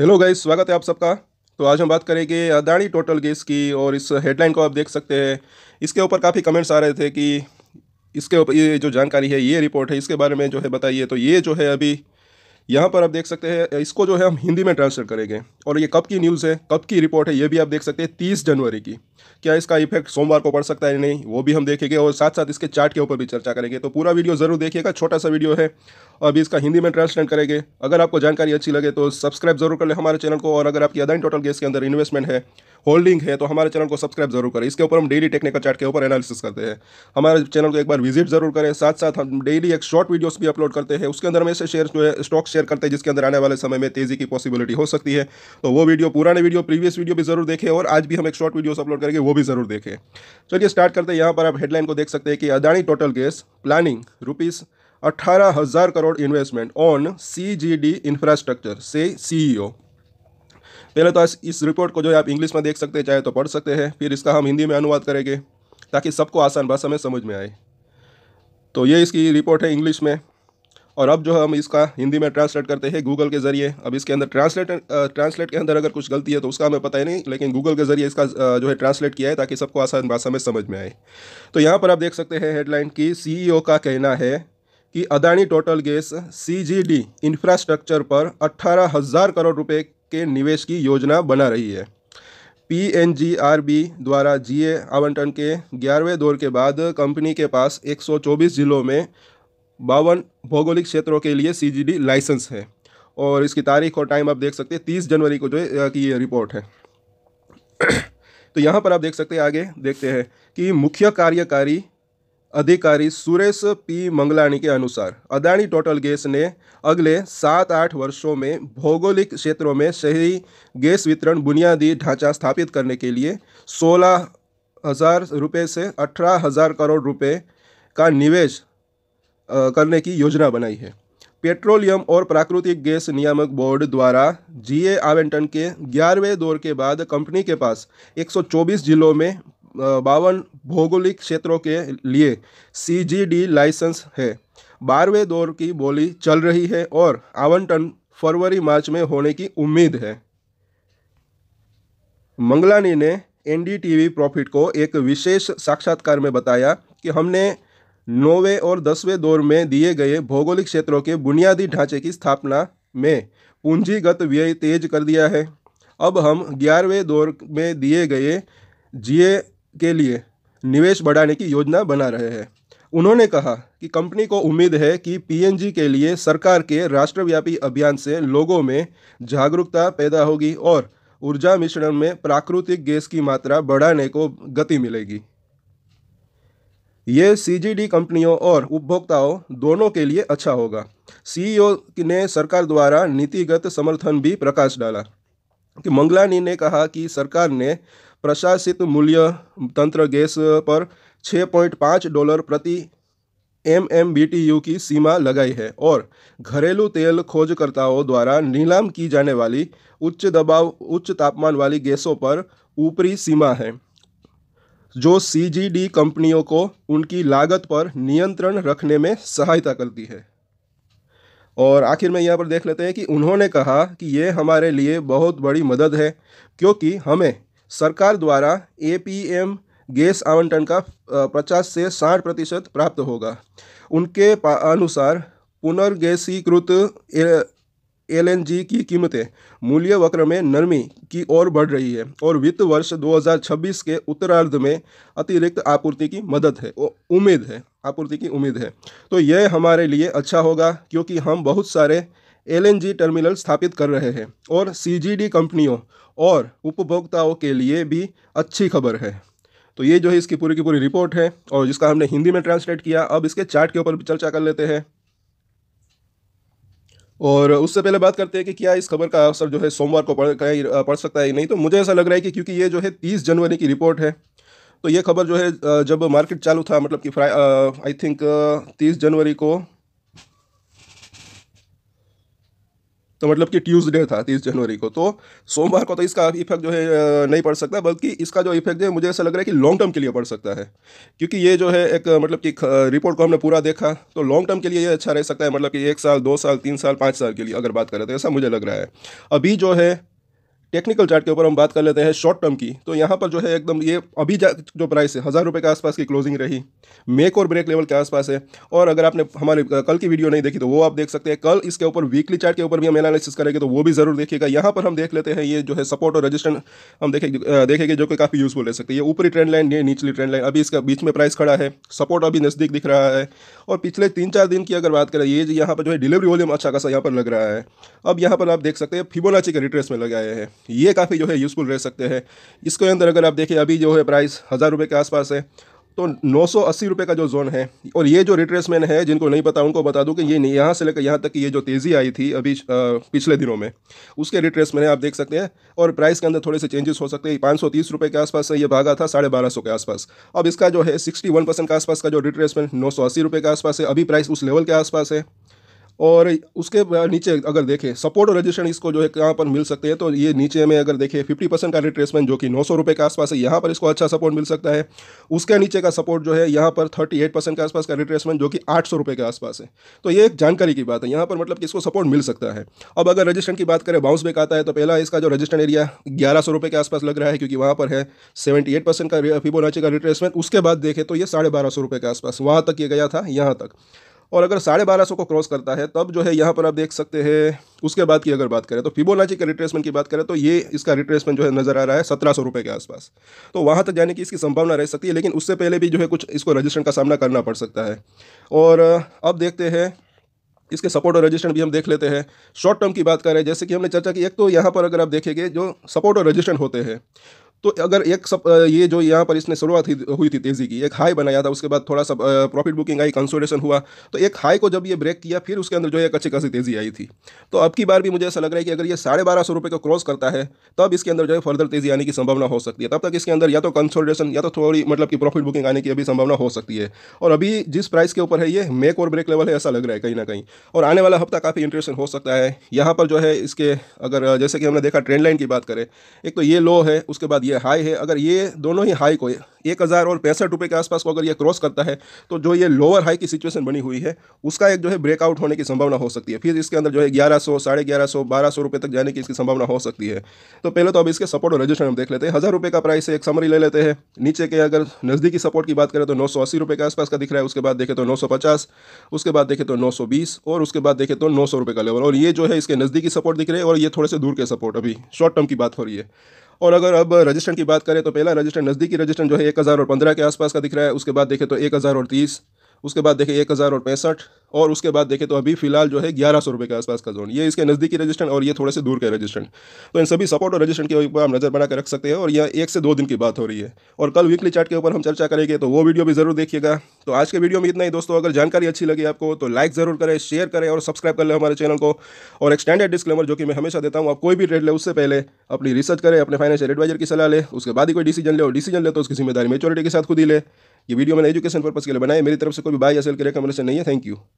hello guys स्वागत है आप सबका तो आज हम बात करेंगे अदानी टोटल गैस की और इस हेडलाइन को आप देख सकते हैं इसके ऊपर काफ़ी कमेंट्स आ रहे थे कि इसके ऊपर ये जो जानकारी है ये रिपोर्ट है इसके बारे में जो है बताइए तो ये जो है अभी यहाँ पर आप देख सकते हैं इसको जो है हम हिंदी में ट्रांसलेट करेंगे और ये कब की न्यूज़ है कब की रिपोर्ट है ये भी आप देख सकते हैं तीस जनवरी की क्या इसका इफेक्ट सोमवार को पड़ सकता है नहीं वो भी हम देखेंगे और साथ साथ इसके चार्ट के ऊपर भी चर्चा करेंगे तो पूरा वीडियो ज़रूर देखिएगा छोटा सा वीडियो है और अभी इसका हिंदी में ट्रांसलेट करेंगे अगर आपको जानकारी अच्छी लगे तो सब्सक्राइब जरूर कर ले हमारे चैनल को और अगर आपकी अदानी टोटल गैस के अंदर इन्वेस्टमेंट है होल्डिंग है तो हमारे चैनल को सब्सक्राइब जरूर करें इसके ऊपर हम डेली टेक्निकल चार्ट के ऊपर एनालिसिस करते हैं हमारे चैनल को एक बार विजिट जरूर करें साथ साथ हम डेली एक शॉर्ट वीडियोस भी अपलोड करते हैं उसके अंदर हम ऐसे शेयर जो है स्टॉक शेयर करते हैं जिसके अंदर आने वाले समय में तेजी की पॉसिबिलिटी हो सकती है तो वो वीडियो पुराने वीडियो प्रीवियस वीडियो भी जरूर देखें और आज भी हम एक शॉर्ट वीडियोस अपलोड करेंगे वो भी जरूर देखें चलिए स्टार्ट करते हैं यहाँ पर आप हेडलाइन को देख सकते हैं कि Adani Total gas planning rupees अट्ठारह हजार crore investment on C G D infrastructure से सीईओ पहले तो इस रिपोर्ट को जो है आप इंग्लिश में देख सकते हैं चाहे तो पढ़ सकते हैं फिर इसका हम हिंदी में अनुवाद करेंगे ताकि सबको आसान भाषा में समझ में आए तो ये इसकी रिपोर्ट है इंग्लिश में और अब जो हम इसका हिंदी में ट्रांसलेट करते हैं गूगल के ज़रिए अब इसके अंदर ट्रांसलेट ट्रांसलेट के अंदर अगर कुछ गलती है तो उसका हमें पता ही नहीं लेकिन गूगल के ज़रिए इसका जो है ट्रांसलेट किया है ताकि सबको आसान भाषा में समझ में आए तो यहाँ पर आप देख सकते हैं हेडलाइन की सीईओ का कहना है कि Adani Total gas CGD infrastructure पर अट्ठारह हजार करोड़ रुपए के निवेश की योजना बना रही है पीएनजीआरबी द्वारा जीए आवंटन के ग्यारहवें दौर के बाद कंपनी के पास 124 जिलों में बावन भौगोलिक क्षेत्रों के लिए सीजीडी लाइसेंस है और इसकी तारीख और टाइम आप देख सकते हैं तीस जनवरी को जो की ये रिपोर्ट है तो यहाँ पर आप देख सकते हैं आगे देखते हैं कि मुख्य कार्यकारी अधिकारी सुरेश पी मंगलानी के अनुसार अदानी टोटल गैस ने अगले सात आठ वर्षों में भौगोलिक क्षेत्रों में शहरी गैस वितरण बुनियादी ढांचा स्थापित करने के लिए सोलह हज़ार रुपये से अठारह हज़ार करोड़ रुपये का निवेश करने की योजना बनाई है पेट्रोलियम और प्राकृतिक गैस नियामक बोर्ड द्वारा जीए आवंटन के ग्यारहवें दौर के बाद कंपनी के पास 124 जिलों में बावन भौगोलिक क्षेत्रों के लिए सीजीडी लाइसेंस है बारहवें दौर की बोली चल रही है और आवंटन फरवरी मार्च में होने की उम्मीद है मंगलानी ने एनडीटीवी प्रॉफिट को एक विशेष साक्षात्कार में बताया कि हमने नौवें और दसवें दौर में दिए गए भौगोलिक क्षेत्रों के बुनियादी ढांचे की स्थापना में पूंजीगत व्यय तेज कर दिया है अब हम ग्यारहवें दौर में दिए गए जीए के लिए निवेश बढ़ाने की योजना बना रहे हैं उन्होंने कहा कि कंपनी को उम्मीद है कि पीएनजी के लिए सरकार के राष्ट्रव्यापी अभियान से लोगों में जागरूकता पैदा होगी और ऊर्जा मिश्रण में प्राकृतिक गैस की मात्रा बढ़ाने को गति मिलेगी ये सीजीडी कंपनियों और उपभोक्ताओं दोनों के लिए अच्छा होगा सीईओ e ने सरकार द्वारा नीतिगत समर्थन भी प्रकाश डाला कि मंगलानी ने कहा कि सरकार ने प्रशासित मूल्य तंत्र गैस पर छः पॉइंट पाँच डॉलर प्रति M M B T U की सीमा लगाई है और घरेलू तेल खोजकर्ताओं द्वारा नीलाम की जाने वाली उच्च दबाव उच्च तापमान वाली गैसों पर ऊपरी सीमा है जो सी जी डी कंपनियों को उनकी लागत पर नियंत्रण रखने में सहायता करती है और आखिर में यहाँ पर देख लेते हैं कि उन्होंने कहा कि ये हमारे लिए बहुत बड़ी मदद है क्योंकि हमें सरकार द्वारा ए पी एम गैस आवंटन का पचास से साठ प्रतिशत प्राप्त होगा उनके अनुसार पुनर्गैसीकृत एल एन जी की कीमतें मूल्य वक्र में नरमी की ओर बढ़ रही है और वित्त वर्ष 2026 के उत्तरार्ध में अतिरिक्त आपूर्ति की मदद है उम्मीद है आपूर्ति की उम्मीद है तो यह हमारे लिए अच्छा होगा क्योंकि हम बहुत सारे एलएनजी टर्मिनल स्थापित कर रहे हैं और सीजीडी कंपनियों और उपभोक्ताओं के लिए भी अच्छी खबर है तो ये जो है इसकी पूरी की पूरी रिपोर्ट है और जिसका हमने हिंदी में ट्रांसलेट किया अब इसके चार्ट के ऊपर चर्चा कर लेते हैं और उससे पहले बात करते हैं कि क्या इस खबर का अवसर जो है सोमवार को पढ़ पढ़ सकता है नहीं तो मुझे ऐसा लग रहा है कि क्योंकि ये जो है तीस जनवरी की रिपोर्ट है तो ये खबर जो है जब मार्केट चालू था मतलब कि फ्राई आई थिंक तीस जनवरी को तो मतलब कि ट्यूसडे था तीस जनवरी को तो सोमवार को तो इसका इफेक्ट जो है नहीं पड़ सकता बल्कि इसका जो इफेक्ट है मुझे ऐसा लग रहा है कि लॉन्ग टर्म के लिए पड़ सकता है क्योंकि ये जो है एक मतलब कि रिपोर्ट को हमने पूरा देखा तो लॉन्ग टर्म के लिए ये अच्छा रह सकता है मतलब कि एक साल दो साल तीन साल पाँच साल के लिए अगर बात करें तो ऐसा मुझे लग रहा है अभी जो है टेक्निकल चार्ट के ऊपर हम बात कर लेते हैं शॉर्ट टर्म की तो यहाँ पर जो है एकदम ये अभी जो प्राइस है हज़ार रुपये के आसपास की क्लोजिंग रही मेक और ब्रेक लेवल के आसपास है और अगर आपने हमारे कल की वीडियो नहीं देखी तो वो आप देख सकते हैं कल इसके ऊपर वीकली चार्ट के ऊपर भी हम एनालिसिस करेंगे तो वो भी ज़रूर देखिएगा यहाँ पर हम देख लेते हैं ये जो है सपोर्ट और रजिस्टर हम देखेंगे देखेंगे जो कि काफ़ी यूज़फुल रह सकते ये ऊपरी ट्रेंड लाइन ये निचली ट्रेंड लाइन अभी इसका बीच में प्राइस खड़ा है सपोर्ट अभी नज़दीक दिख रहा है और पिछले तीन चार दिन की अगर बात करें ये यहाँ पर जो है डिलीवरी वॉल्यूम अच्छा खासा यहाँ पर लग रहा है अब यहाँ पर आप देख सकते हैं फिबोनाची के रिट्रेस में लगाए हैं ये काफ़ी जो है यूज़फुल रह सकते हैं इसके अंदर अगर आप देखें अभी जो है प्राइस हज़ार रुपये के आसपास है तो नौ सौ अस्सी रुपये का जो जोन है और ये जो रिट्रेसमेंट है जिनको नहीं पता उनको बता दूं कि ये नहीं यहाँ से लेकर यहाँ तक ये जो तेज़ी आई थी अभी पिछले दिनों में उसके रिट्रेसमेंट है आप देख सकते हैं और प्राइस के अंदर थोड़े से चेंजेस हो सकते हैं पाँच सौ तीस रुपये के आसपास से ये भागा था साढ़े बारह सौ के आसपास अब इसका जो है सिक्सटी वन परसेंट के आसपास का जो रिट्रेसमेंट नौ सौ अस्सी रुपये के आसपास है अभी प्राइस उस लेवल के आसपास है और उसके नीचे अगर देखें सपोर्ट और रजिस्ट्रेशन इसको जो है यहाँ पर मिल सकते हैं तो ये नीचे में अगर देखें फिफ्टी परसेंट का रिट्रेसमेंट जो कि नौ सौ रुपये के आसपास है यहाँ पर इसको अच्छा सपोर्ट मिल सकता है उसके नीचे का सपोर्ट जो है यहाँ पर थर्टी एट परसेंट के आसपास का रिट्रेसमेंट जो कि आठ सौ रुपये के आसपास है तो ये एक जानकारी की बात है यहाँ पर मतलब कि इसको सपोर्ट मिल सकता है अब अगर रजिस्ट्रेशन की बात करें बाउंस बैक आता है तो पहला इसका जो रजिस्ट्रेशन एरिया ग्यारह सौ रुपये के आसपास लग रहा है क्योंकि वहाँ पर है सेवेंटी एट परसेंट का फिबोनाची का रिट्रेसमेंट उसके बाद देखें तो ये साढ़े बारह सौ रुपये के आसपास वहाँ तक ये गया था यहाँ तक और अगर साढ़े बारह सौ को क्रॉस करता है तब जो है यहाँ पर आप देख सकते हैं उसके बाद की अगर बात करें तो फिबोनाची के रिट्रेसमेंट की बात करें तो ये इसका रिट्रेसमेंट जो है नज़र आ रहा है सत्रह सौ रुपये के आसपास तो वहाँ तक जाने की इसकी संभावना रह सकती है लेकिन उससे पहले भी जो है कुछ इसको रजिस्ट्रेशन का सामना करना पड़ सकता है और अब देखते हैं इसके सपोर्ट और रजिस्ट्रेंट भी हम देख लेते हैं शॉर्ट टर्म की बात करें जैसे कि हमने चर्चा की एक तो यहाँ पर अगर आप देखेंगे जो सपोर्ट और रजिस्ट्रेंट होते हैं तो अगर एक सब ये जो यहाँ पर इसने शुरुआत हुई थी तेज़ी की एक हाई बनाया था उसके बाद थोड़ा सा प्रॉफिट बुकिंग आई कंसोलेशन हुआ तो एक हाई को जब ये ब्रेक किया फिर उसके अंदर जो एक अच्छी खासी तेज़ी आई थी तो अब की बार भी मुझे ऐसा लग रहा है कि अगर ये साढ़े बारह सौ रुपये को क्रॉस करता है तब इसके अंदर जो है फर्दर तेज़ी आने की संभावना हो सकती है तब तक इसके अंदर या तो कंसोलेशन या तो थोड़ी मतलब कि प्रॉफिट बुकिंग आने की अभी संभावना हो सकती है और अभी जिस प्राइस के ऊपर है ये मेक और ब्रेक लेवल है ऐसा लग रहा है कहीं ना कहीं और आने वाला हफ्ता काफ़ी इंटरेस्टिंग हो सकता है यहाँ पर जो है इसके अगर जैसे कि हमने देखा ट्रेंड लाइन की बात करें एक तो ये लो है उसके बाद ये हाई है अगर ये दोनों ही हाई को एक हज़ार और पैंसठ रुपये के आसपास को अगर ये क्रॉस करता है तो जो ये लोअर हाई की सिचुएशन बनी हुई है उसका एक जो है ब्रेकआउट होने की संभावना हो सकती है फिर इसके अंदर जो है ग्यारह सौ साढ़े ग्यारह सौ बारह सौ रुपये तक जाने की इसकी संभावना हो सकती है तो पहले तो अब इसके सपोर्ट और रजिस्टर हम देख लेते हैं हज़ार रुपये का प्राइस एक समरी ले लेते हैं नीचे के अगर नज़दीकी सपोर्ट की बात करें तो नौ सौ अस्सी रुपये के आसपास का दिख रहा है उसके बाद देखें तो नौ सौ पचास उसके बाद देखें तो नौ सौ बीस और उसके बाद देखें तो नौ सौ रुपये का लेवल और ये जो है इसके नज़दीकी सपोर्ट दिख रहे हैं और ये थोड़े से दूर के सपोर्ट अभी शॉर्ट टर्म की बात हो रही है और अगर अब रजिस्ट्रेंट की बात करें तो पहला रजिस्टर नज़दीकी रजिस्ट्रेंट जो है एक हज़ार और पंद्रह के आसपास का दिख रहा है उसके बाद देखें तो एक हज़ार और तीस उसके बाद देखें एक हज़ार और पैंसठ और उसके बाद देखें तो अभी फिलहाल जो है ग्यारह सौ रुपये के आसपास का जोन ये इसके नज़दीकी रजिस्टेंट और ये थोड़े से दूर के रजिस्टेंट तो इन सभी सपोर्ट और रजिस्टेंट के ऊपर हम नज़र बना कर रख सकते हैं और यह एक से दो दिन की बात हो रही है और कल वीकली चार्ट के ऊपर हम चर्चा करेंगे तो वो वीडियो भी जरूर देखिएगा तो आज के वीडियो में इतना ही दोस्तों अगर जानकारी अच्छी लगी आपको तो लाइक जरूर करें शेयर करें और सब्सक्राइब कर लें हमारे चैनल को और एक स्टैंडर्ड डिस्क्लेमर जो कि मैं हमेशा देता हूँ आप कोई भी ट्रेड ले उससे पहले अपनी रिसर्च करें अपने फाइनेंशियल एडवाइजर की सलाह ले उसके बाद ही कोई डिसीजन ले और डिसीजन ले तो उसकी जिम्मेदारी मेचोरिटी के साथ खुद ही ले ये वीडियो मैंने एजुकेशन पर्पज़ के लिए बनाया मेरी तरफ से कोई बाय या सेल के रिकमेंडेशन नहीं है थैंक यू